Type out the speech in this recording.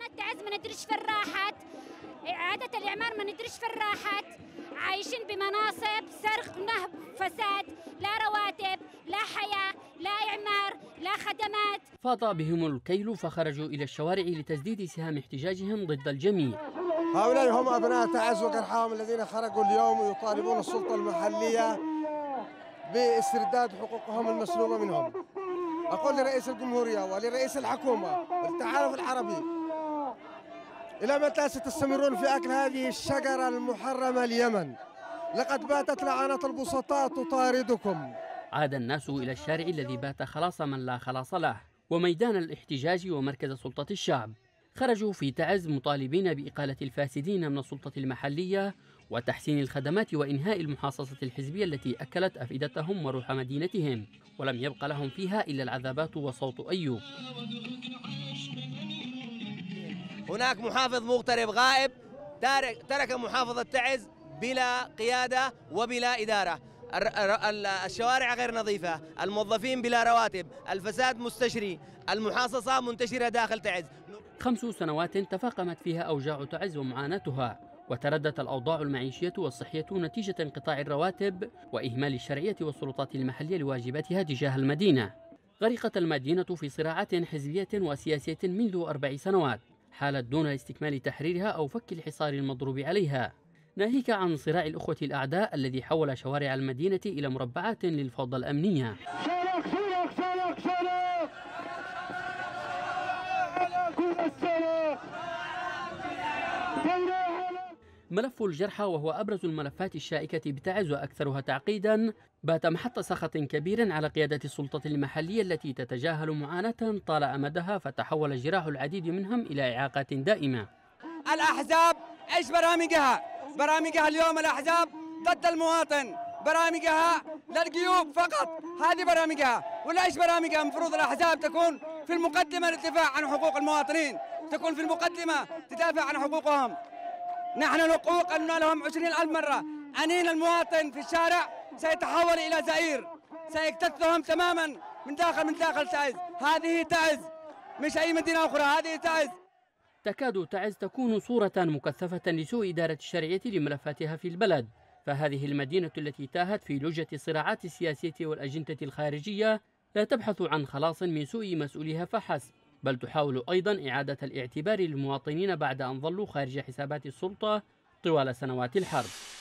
سنة عز ما ندريش فين راحت إعادة الإعمار ما ندريش فين راحت عايشين بمناصب سرق نهب فساد لا رواتب لا حياة لا إعمار لا خدمات فاض بهم الكيل فخرجوا إلى الشوارع لتسديد سهام احتجاجهم ضد الجميع هؤلاء هم أبناء تعز وجرحاهم الذين خرجوا اليوم يطالبون السلطة المحلية باسترداد حقوقهم المسلوبة منهم أقول لرئيس الجمهورية ولرئيس الحكومة والتعارف العربي إلى متى ستستمرون في أكل هذه الشجرة المحرمة اليمن؟ لقد باتت لعنة البسطاء تطاردكم عاد الناس إلى الشارع الذي بات خلاص من لا خلاص له وميدان الاحتجاج ومركز سلطة الشعب خرجوا في تعز مطالبين بإقالة الفاسدين من السلطة المحلية وتحسين الخدمات وإنهاء المحاصصة الحزبية التي أكلت أفئدتهم وروح مدينتهم ولم يبق لهم فيها إلا العذابات وصوت أيوب هناك محافظ مغترب غائب ترك محافظة تعز بلا قيادة وبلا إدارة الشوارع غير نظيفة الموظفين بلا رواتب الفساد مستشري المحاصصة منتشرة داخل تعز خمس سنوات تفاقمت فيها أوجاع تعز ومعاناتها وتردت الأوضاع المعيشية والصحية نتيجة انقطاع الرواتب وإهمال الشرعية والسلطات المحلية لواجباتها تجاه المدينة غرقت المدينة في صراعات حزبية وسياسية منذ أربع سنوات حالت دون استكمال تحريرها أو فك الحصار المضروب عليها ناهيك عن صراع الأخوة الأعداء الذي حول شوارع المدينة إلى مربعات للفوضى الأمنية ملف الجرحى وهو أبرز الملفات الشائكة بتعز وأكثرها تعقيدا بات محط سخط كبير على قيادة السلطة المحلية التي تتجاهل معاناة طال أمدها فتحول جراح العديد منهم إلى إعاقات دائمة الأحزاب إيش برامجها؟ برامجها اليوم الأحزاب ضد المواطن برامجها للجيوب فقط هذه برامجها ولا ايش برامجها المفروض الاحزاب تكون في المقدمه للدفاع عن حقوق المواطنين تكون في المقدمه تدافع عن حقوقهم نحن نقول قلنا لهم عشرين ألف مرة أنين المواطن في الشارع سيتحول إلى زئير سيكتثهم تماما من داخل من داخل تعز هذه تعز مش أي مدينة أخرى هذه تعز تكاد تعز تكون صورة مكثفة لسوء إدارة الشرعية لملفاتها في البلد فهذه المدينة التي تاهت في لجة الصراعات السياسية والأجندة الخارجية لا تبحث عن خلاص من سوء مسؤولها فحسب بل تحاول أيضا إعادة الاعتبار للمواطنين بعد أن ظلوا خارج حسابات السلطة طوال سنوات الحرب